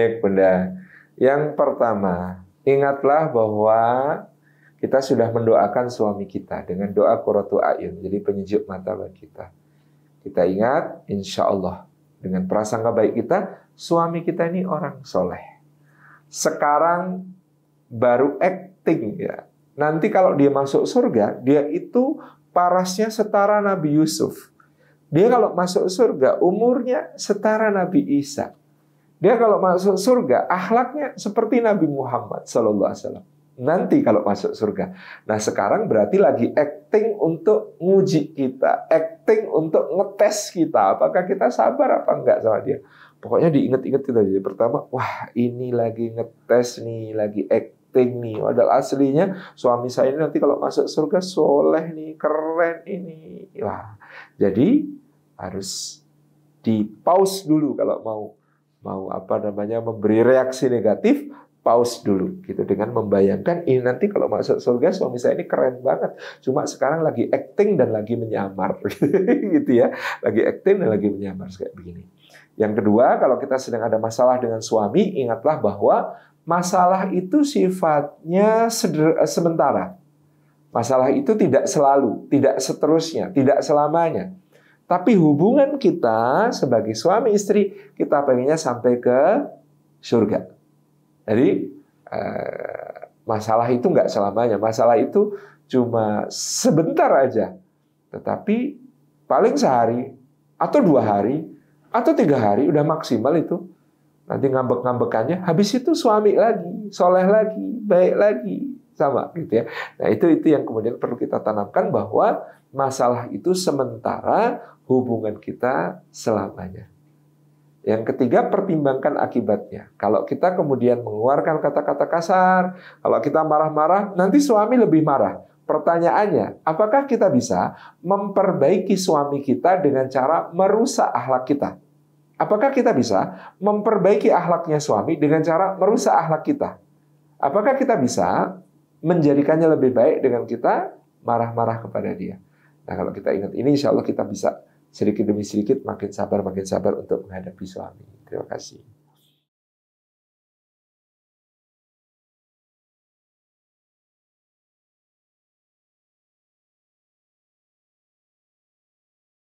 Baik, Bunda. Yang pertama, ingatlah bahwa kita sudah mendoakan suami kita dengan doa kuratu ayun, jadi penyejuk mata bagi kita. Kita ingat, insya Allah, dengan prasangka baik kita, suami kita ini orang soleh. Sekarang baru acting ya. Nanti kalau dia masuk surga, dia itu parasnya setara Nabi Yusuf. Dia kalau masuk surga, umurnya setara Nabi Isa. Dia kalau masuk surga, akhlaknya seperti Nabi Muhammad Sallallahu Alaihi Nanti kalau masuk surga. Nah sekarang berarti lagi acting untuk nguji kita. Acting untuk ngetes kita. Apakah kita sabar apa enggak sama dia. Pokoknya diinget-inget kita. Jadi pertama, wah ini lagi ngetes nih, lagi acting acting nih. Padahal aslinya suami saya ini nanti kalau masuk surga soleh nih, keren ini. Wah, jadi harus di pause dulu kalau mau mau apa namanya memberi reaksi negatif pause dulu gitu dengan membayangkan ini nanti kalau masuk surga suami saya ini keren banget cuma sekarang lagi acting dan lagi menyamar gitu ya lagi acting dan lagi menyamar kayak begini yang kedua kalau kita sedang ada masalah dengan suami ingatlah bahwa masalah itu sifatnya sementara masalah itu tidak selalu tidak seterusnya tidak selamanya tapi hubungan kita sebagai suami istri, kita pengennya sampai ke surga. Jadi, eh, masalah itu nggak selamanya. Masalah itu cuma sebentar aja. Tetapi paling sehari, atau dua hari, atau tiga hari, udah maksimal itu. Nanti ngambek-ngambekannya, habis itu suami lagi, soleh lagi, baik lagi, sama gitu ya. Nah, itu itu yang kemudian perlu kita tanamkan bahwa masalah itu sementara hubungan kita selamanya. Yang ketiga, pertimbangkan akibatnya. Kalau kita kemudian mengeluarkan kata-kata kasar, kalau kita marah-marah, nanti suami lebih marah. Pertanyaannya, apakah kita bisa memperbaiki suami kita dengan cara merusak akhlak kita? Apakah kita bisa memperbaiki akhlaknya suami dengan cara merusak akhlak kita? Apakah kita bisa menjadikannya lebih baik dengan kita marah-marah kepada dia. Nah kalau kita ingat ini insya Allah kita bisa sedikit demi sedikit makin sabar makin sabar untuk menghadapi suami. Terima kasih.